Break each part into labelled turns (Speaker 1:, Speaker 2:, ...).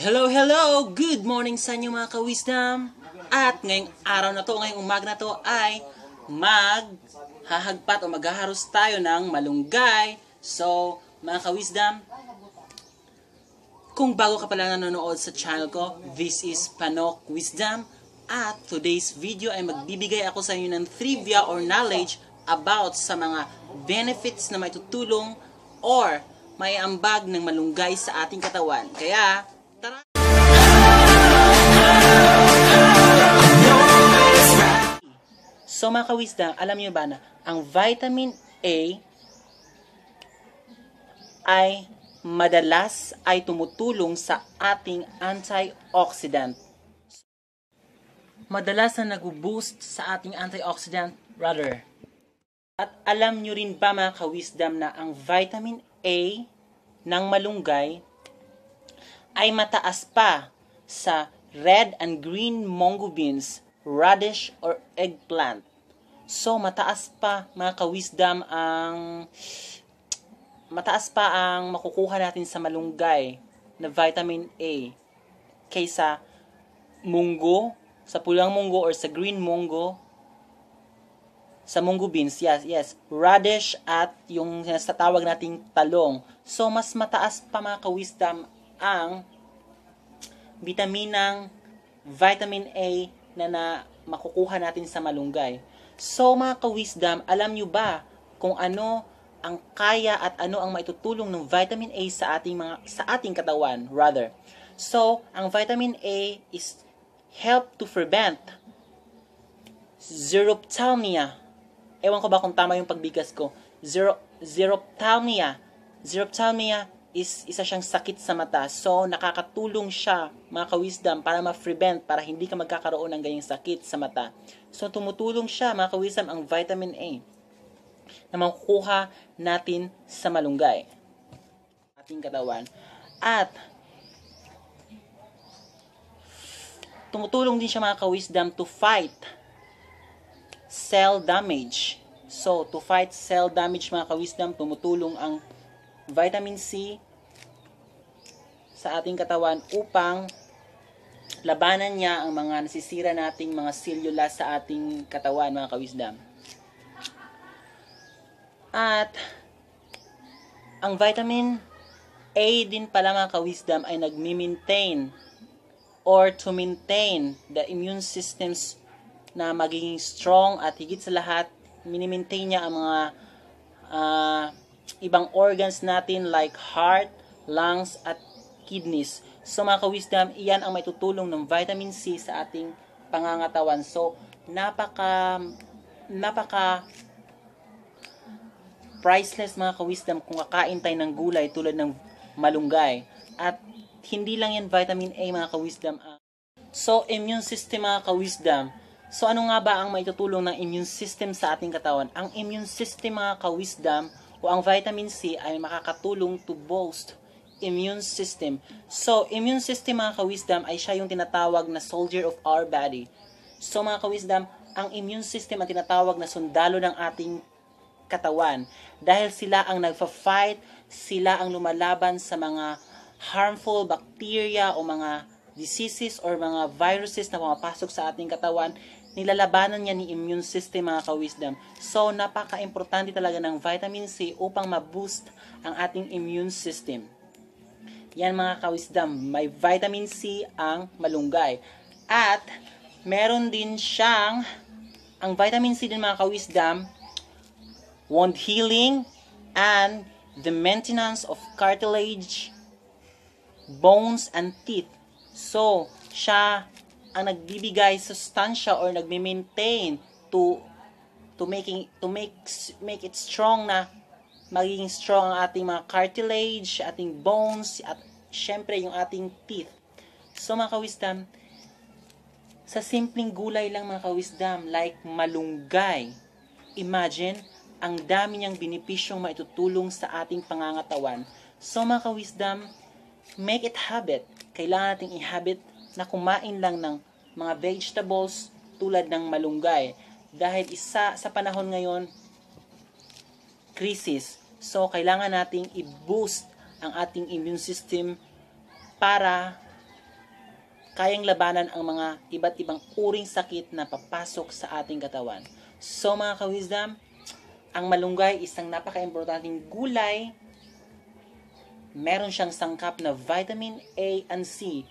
Speaker 1: Hello, hello! Good morning sa inyo mga ka-wisdom! At ngayong araw na to, ngayong umaga na to ay maghahagpat o maghaharos tayo ng malunggay. So, mga ka-wisdom, kung bago ka pala nanonood sa channel ko, this is Panok Wisdom. At today's video ay magbibigay ako sa inyo ng trivia or knowledge about sa mga benefits na may tutulong or may ambag ng malunggay sa ating katawan. Kaya, So mga kawisdom, alam niyo ba na ang vitamin A ay madalas ay tumutulong sa ating antioxidant. Madalas na nag-boost sa ating antioxidant rather. At alam nyo rin ba mga kawisdom na ang vitamin A ng malunggay ay mataas pa sa red and green mongo beans, radish or eggplant. So, mataas pa mga ka-wisdom ang mataas pa ang makukuha natin sa malunggay na vitamin A kaysa munggo, sa pulang munggo or sa green munggo, sa munggo beans, yes, yes, radish at yung sinasatawag nating talong. So, mas mataas pa mga ka-wisdom ang vitaminang vitamin A na na makukuha natin sa malunggay. So mga ka-wisdom, alam nyo ba kung ano ang kaya at ano ang maitutulong ng vitamin A sa ating mga sa ating katawan rather. So, ang vitamin A is help to prevent xerophthalmia. Ewan ko ba kung tama yung pagbigas ko. Zero, xerophthalmia. Xerophthalmia is isa siyang sakit sa mata. So, nakakatulong siya, mga ka-wisdom, para ma-prevent, para hindi ka magkakaroon ng ganyang sakit sa mata. So, tumutulong siya, mga ka-wisdom, ang vitamin A na makukuha natin sa malunggay. Ating katawan. At, tumutulong din siya mga ka-wisdom to fight cell damage. So, to fight cell damage mga ka-wisdom, tumutulong ang vitamin C sa ating katawan upang labanan niya ang mga nasisira nating mga selula sa ating katawan, mga kawisdom. At ang vitamin A din pala mga kawisdom ay nagmi-maintain or to maintain the immune systems na magiging strong at higit sa lahat, minimaintain niya ang mga uh, ibang organs natin like heart, lungs, at kidneys. So mga ka-wisdom, iyan ang may tutulong ng vitamin C sa ating pangangatawan. So napaka napaka priceless mga ka-wisdom kung kakain tayo ng gulay tulad ng malunggay. At hindi lang yan vitamin A mga ka-wisdom. Ah. So immune system mga ka-wisdom. So ano nga ba ang maitutulong ng immune system sa ating katawan? Ang immune system mga ka-wisdom o ang vitamin C ay makakatulong to boost immune system. So, immune system mga ka-wisdom ay siya yung tinatawag na soldier of our body. So mga ka-wisdom, ang immune system ang tinatawag na sundalo ng ating katawan dahil sila ang nagfa-fight, sila ang lumalaban sa mga harmful bacteria o mga diseases or mga viruses na pumapasok sa ating katawan, nilalabanan niya ni immune system mga ka-wisdom. So, napaka-importante talaga ng vitamin C upang ma-boost ang ating immune system. Yan mga kawisdom, may vitamin C ang malunggay. At meron din siyang, ang vitamin C din mga kawisdom, wound healing and the maintenance of cartilage, bones, and teeth. So, siya ang nagbibigay sustansya or nagme-maintain to to making to make make it strong na magiging strong ang ating mga cartilage, ating bones, at syempre yung ating teeth. So mga kawisdom, sa simpleng gulay lang mga kawisdom, like malunggay, imagine ang dami niyang binipisyong maitutulong sa ating pangangatawan. So mga kawisdom, make it habit. Kailangan nating i-habit na kumain lang ng mga vegetables tulad ng malunggay. Dahil isa sa panahon ngayon, crisis So, kailangan nating i-boost ang ating immune system para kayang labanan ang mga iba't ibang uring sakit na papasok sa ating katawan. So mga ka-wisdom, ang malunggay isang napaka-importanting gulay. Meron siyang sangkap na vitamin A and C.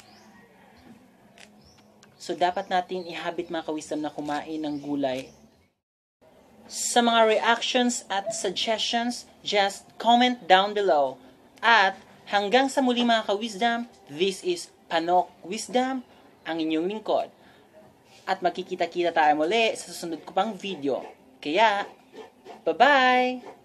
Speaker 1: So dapat natin ihabit mga ka-wisdom na kumain ng gulay sa mga reactions at suggestions, just comment down below. At hanggang sa muli mga ka-wisdom, this is Panok Wisdom, ang inyong lingkod. At magkikita-kita tayo muli sa susunod ko pang video. Kaya, bye-bye!